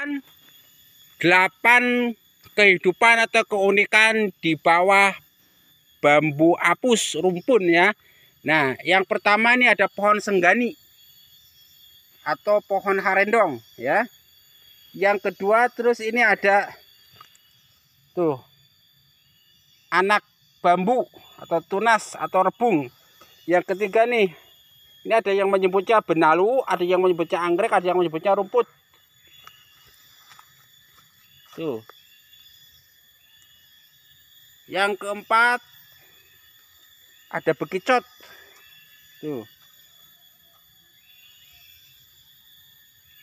Kan delapan kehidupan atau keunikan di bawah bambu apus rumpun ya. Nah, yang pertama ini ada pohon senggani atau pohon harendong ya. Yang kedua terus ini ada tuh anak bambu atau tunas atau rebung. Yang ketiga nih ini ada yang menyebutnya benalu, ada yang menyebutnya anggrek, ada yang menyebutnya rumput Tuh. Yang keempat ada bekicot. Tuh.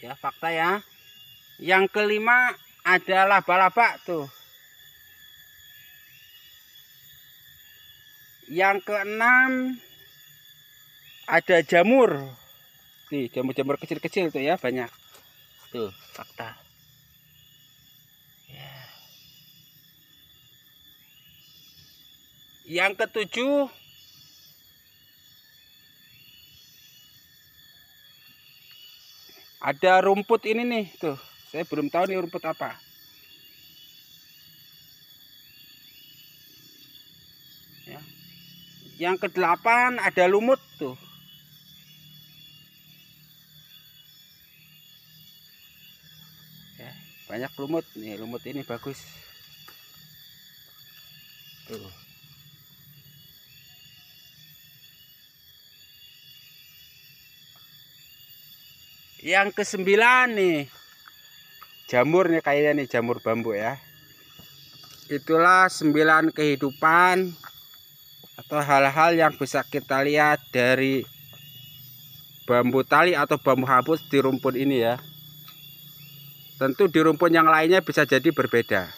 Ya, fakta ya. Yang kelima adalah laba-laba tuh. Yang keenam ada jamur. Nih, jamur-jamur kecil-kecil tuh ya, banyak. Tuh, fakta. yang ketujuh ada rumput ini nih tuh saya belum tahu nih rumput apa ya. yang kedelapan ada lumut tuh ya, banyak lumut nih lumut ini bagus tuh yang kesembilan nih jamur nih kayaknya nih jamur bambu ya itulah sembilan kehidupan atau hal-hal yang bisa kita lihat dari bambu tali atau bambu hapus di rumpun ini ya tentu di rumpun yang lainnya bisa jadi berbeda